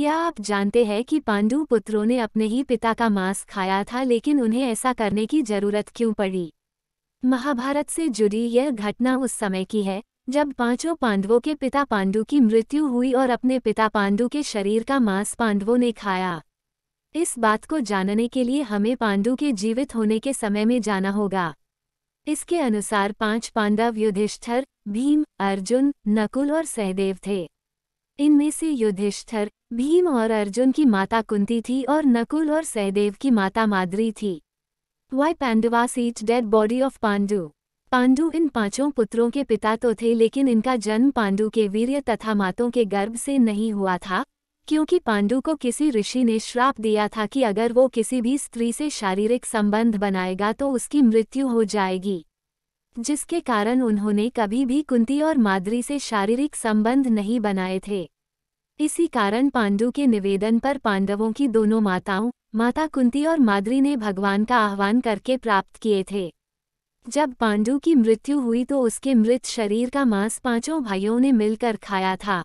क्या आप जानते हैं कि पांडु पुत्रों ने अपने ही पिता का मांस खाया था लेकिन उन्हें ऐसा करने की जरूरत क्यों पड़ी महाभारत से जुड़ी यह घटना उस समय की है जब पांचों पांडवों के पिता पांडु की मृत्यु हुई और अपने पिता पांडु के शरीर का मांस पांडवों ने खाया इस बात को जानने के लिए हमें पांडु के जीवित होने के समय में जाना होगा इसके अनुसार पांच पांडव युधिष्ठर भीम अर्जुन नकुल और सहदेव थे इनमें से युधिष्ठर भीम और अर्जुन की माता कुंती थी और नकुल और सहदेव की माता माद्री थी why Pandavas seat dead body of Pandu Pandu इन पांचों पुत्रों के पिता तो थे लेकिन इनका जन्म पांडु के वीर्य तथा मातों के गर्भ से नहीं हुआ था क्योंकि पांडु को किसी ऋषि ने श्राप दिया था कि अगर वो किसी भी स्त्री से शारीरिक संबंध बनाएगा तो उसकी मृत्यु हो जाएगी जिसके कारण उन्होंने कभी भी कुंती और माद्री से शारीरिक संबंध नहीं बनाए थे इसी कारण पांडु के निवेदन पर पांडवों की दोनों माताओं माता कुंती और माद्री ने भगवान का आह्वान करके प्राप्त किए थे जब पांडु की मृत्यु हुई तो उसके मृत शरीर का मांस पांचों भाइयों ने मिलकर खाया था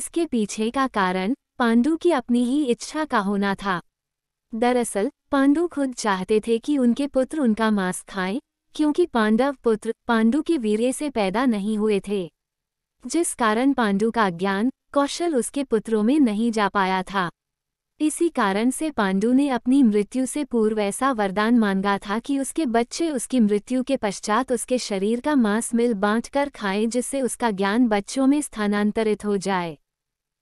इसके पीछे का कारण पांडु की अपनी ही इच्छा का होना था दरअसल पांडु खुद चाहते थे कि उनके पुत्र उनका मांस खाएं क्योंकि पांडव पुत्र पांडु के वीर्य से पैदा नहीं हुए थे जिस कारण पांडु का ज्ञान कौशल उसके पुत्रों में नहीं जा पाया था इसी कारण से पांडु ने अपनी मृत्यु से पूर्व ऐसा वरदान मांगा था कि उसके बच्चे उसकी मृत्यु के पश्चात उसके शरीर का मांस मिल बांटकर कर खाएं जिससे उसका ज्ञान बच्चों में स्थानांतरित हो जाए